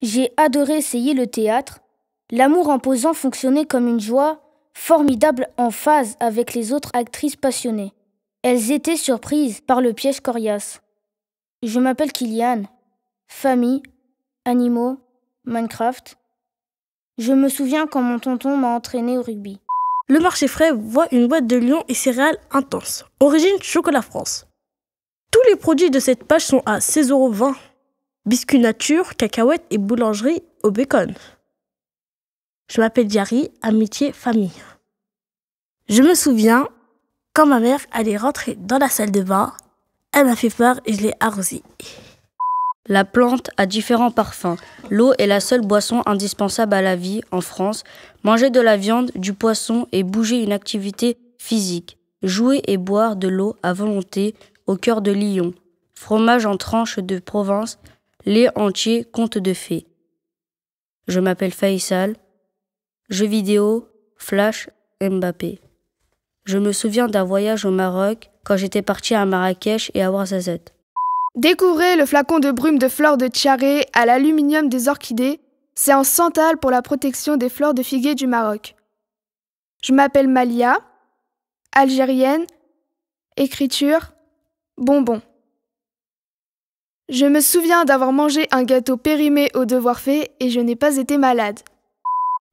J'ai adoré essayer le théâtre. L'amour imposant fonctionnait comme une joie formidable en phase avec les autres actrices passionnées. Elles étaient surprises par le piège coriace. Je m'appelle Kylian. Famille, animaux, Minecraft. Je me souviens quand mon tonton m'a entraîné au rugby. Le marché frais voit une boîte de lions et céréales intenses. Origine chocolat France. Tous les produits de cette page sont à 16,20€ Biscuit nature, cacahuètes et boulangerie au bacon. Je m'appelle Diary, amitié, famille. Je me souviens, quand ma mère allait rentrer dans la salle de bain, elle m'a fait peur et je l'ai arrosée. La plante a différents parfums. L'eau est la seule boisson indispensable à la vie en France. Manger de la viande, du poisson et bouger une activité physique. Jouer et boire de l'eau à volonté au cœur de Lyon. Fromage en tranches de Provence, les entiers contes de fées. Je m'appelle Faisal, jeux vidéo, Flash, Mbappé. Je me souviens d'un voyage au Maroc quand j'étais parti à Marrakech et à Ouarzazate. Découvrez le flacon de brume de fleurs de tiare à l'aluminium des orchidées. C'est en santal pour la protection des fleurs de figuier du Maroc. Je m'appelle Malia, algérienne, écriture, bonbon. Je me souviens d'avoir mangé un gâteau périmé au devoir fait et je n'ai pas été malade.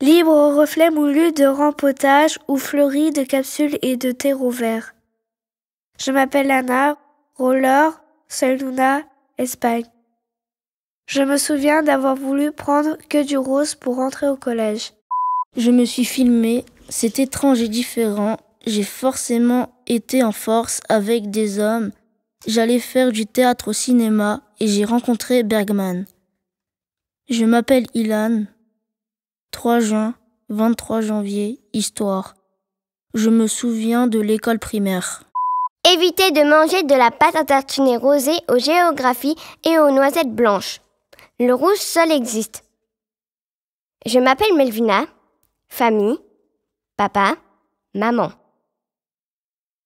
Libre au reflet moulu de rempotage ou fleuri de capsules et de terreau vert. Je m'appelle Anna, roller, Saluna Espagne. Je me souviens d'avoir voulu prendre que du rose pour rentrer au collège. Je me suis filmée, c'est étrange et différent. J'ai forcément été en force avec des hommes J'allais faire du théâtre au cinéma et j'ai rencontré Bergman. Je m'appelle Ilan. 3 juin, 23 janvier, histoire. Je me souviens de l'école primaire. Évitez de manger de la pâte à tartiner rosée aux géographies et aux noisettes blanches. Le rouge seul existe. Je m'appelle Melvina. Famille. Papa. Maman.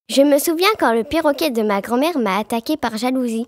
Je me souviens quand le perroquet de ma grand-mère m'a attaqué par jalousie.